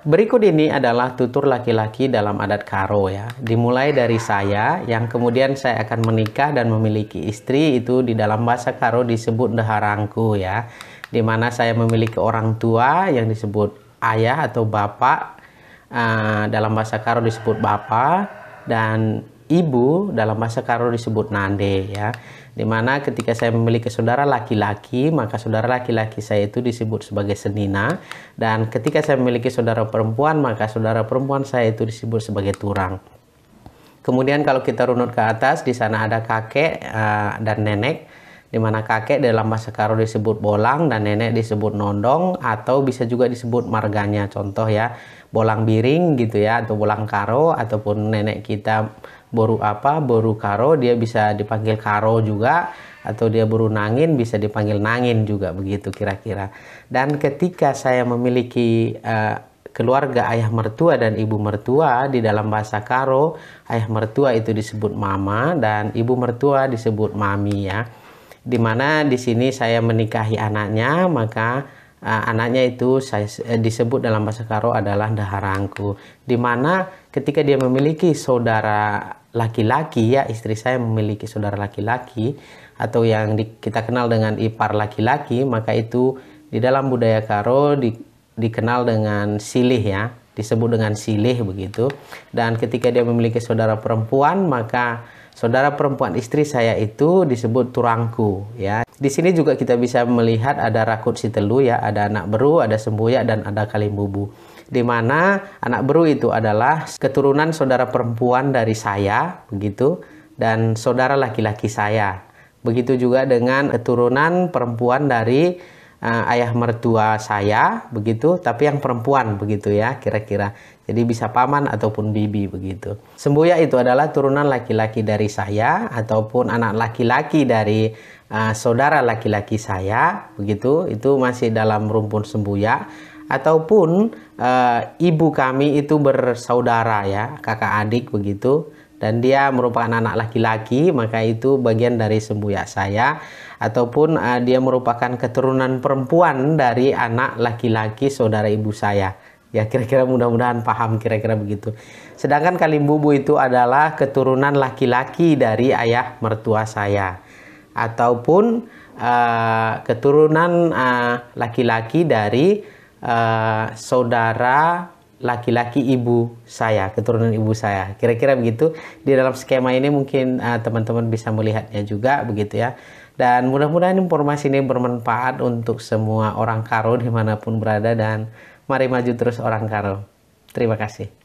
Berikut ini adalah tutur laki-laki dalam adat Karo ya. Dimulai dari saya yang kemudian saya akan menikah dan memiliki istri itu di dalam bahasa Karo disebut deharangku ya. Dimana saya memiliki orang tua yang disebut ayah atau bapak. Uh, dalam bahasa Karo disebut bapak dan ibu dalam bahasa Karo disebut nande ya. Dimana ketika saya memiliki saudara laki-laki, maka saudara laki-laki saya itu disebut sebagai senina. Dan ketika saya memiliki saudara perempuan, maka saudara perempuan saya itu disebut sebagai turang. Kemudian kalau kita runut ke atas, di sana ada kakek uh, dan nenek di mana kakek dalam bahasa Karo disebut bolang dan nenek disebut nondong atau bisa juga disebut marganya contoh ya bolang biring gitu ya atau bolang Karo ataupun nenek kita boru apa boru Karo dia bisa dipanggil Karo juga atau dia boru nangin bisa dipanggil nangin juga begitu kira-kira dan ketika saya memiliki uh, keluarga ayah mertua dan ibu mertua di dalam bahasa Karo ayah mertua itu disebut mama dan ibu mertua disebut mami ya di mana di sini saya menikahi anaknya maka uh, anaknya itu saya eh, disebut dalam bahasa Karo adalah daharangku mana ketika dia memiliki saudara laki-laki ya istri saya memiliki saudara laki-laki atau yang di, kita kenal dengan ipar laki-laki maka itu di dalam budaya Karo di, dikenal dengan silih ya disebut dengan silih begitu. Dan ketika dia memiliki saudara perempuan, maka saudara perempuan istri saya itu disebut turangku ya. Di sini juga kita bisa melihat ada rakut si telu ya, ada anak beru, ada sembuya dan ada kalimbubu. Di mana anak beru itu adalah keturunan saudara perempuan dari saya begitu dan saudara laki-laki saya. Begitu juga dengan keturunan perempuan dari uh, ayah mertua saya begitu, tapi yang perempuan begitu ya kira-kira. Jadi bisa paman ataupun bibi begitu. Semboya itu adalah turunan laki-laki dari saya ataupun anak laki-laki dari uh, saudara laki-laki saya begitu. Itu masih dalam rumpun semboya ataupun uh, ibu kami itu bersaudara ya, kakak adik begitu dan dia merupakan anak laki-laki maka itu bagian dari sembuyak saya ataupun uh, dia merupakan keturunan perempuan dari anak laki-laki saudara ibu saya ya kira-kira mudah-mudahan paham kira-kira begitu sedangkan kalimbubu itu adalah keturunan laki-laki dari ayah mertua saya ataupun uh, keturunan eh, laki-laki uh, dari uh, saudara laki-laki ibu saya, keturunan ibu saya. Kira-kira begitu. Di dalam skema ini mungkin eh, teman-teman uh, bisa melihatnya juga begitu ya. Dan mudah-mudahan informasi ini bermanfaat untuk semua orang Karo dimanapun berada dan mari maju terus orang Karo. Terima kasih.